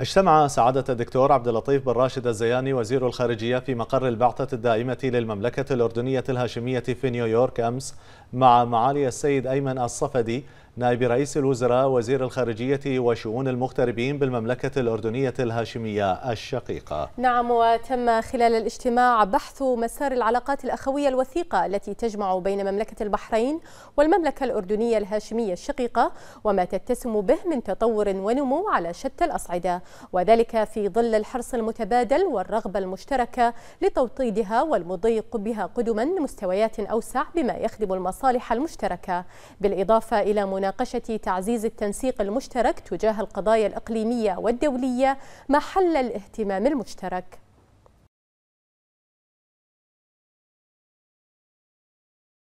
اجتمع سعادة الدكتور عبد اللطيف بن راشد الزياني وزير الخارجية في مقر البعثة الدائمة للمملكة الأردنية الهاشمية في نيويورك أمس مع معالي السيد أيمن الصفدي نائب رئيس الوزراء وزير الخارجية وشؤون المغتربين بالمملكة الأردنية الهاشمية الشقيقة نعم وتم خلال الاجتماع بحث مسار العلاقات الأخوية الوثيقة التي تجمع بين مملكة البحرين والمملكة الأردنية الهاشمية الشقيقة وما تتسم به من تطور ونمو على شتى الأصعدة وذلك في ظل الحرص المتبادل والرغبة المشتركة لتوطيدها والمضي بها قدما لمستويات أوسع بما يخدم المصالح المصالح المشتركة بالإضافة إلى مناقشة تعزيز التنسيق المشترك تجاه القضايا الإقليمية والدولية محل الاهتمام المشترك